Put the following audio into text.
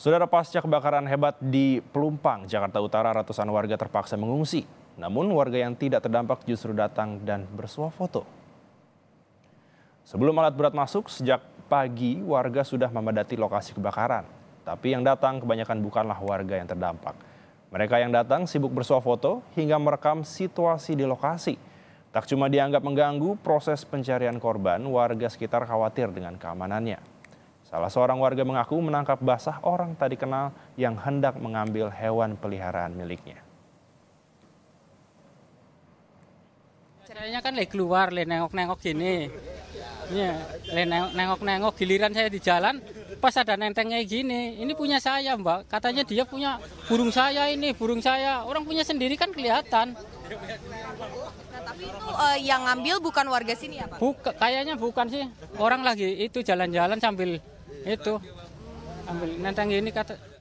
Saudara pasca kebakaran hebat di Pelumpang, Jakarta Utara, ratusan warga terpaksa mengungsi. Namun warga yang tidak terdampak justru datang dan bersuah foto. Sebelum alat berat masuk, sejak pagi warga sudah memadati lokasi kebakaran. Tapi yang datang kebanyakan bukanlah warga yang terdampak. Mereka yang datang sibuk bersuah foto hingga merekam situasi di lokasi. Tak cuma dianggap mengganggu proses pencarian korban, warga sekitar khawatir dengan keamanannya. Salah seorang warga mengaku menangkap basah orang tak dikenal yang hendak mengambil hewan peliharaan miliknya. Caranya kan lagi keluar, le nengok-nengok gini. Ya, le nengok-nengok giliran saya di jalan, pas ada nentengnya gini. Ini punya saya, Mbak. Katanya dia punya burung saya ini, burung saya. Orang punya sendiri kan kelihatan. Nah, tapi itu uh, yang ngambil bukan warga sini ya, Pak? Buka, kayaknya bukan sih. Orang lagi itu jalan-jalan sambil itu ambil nantang ini kata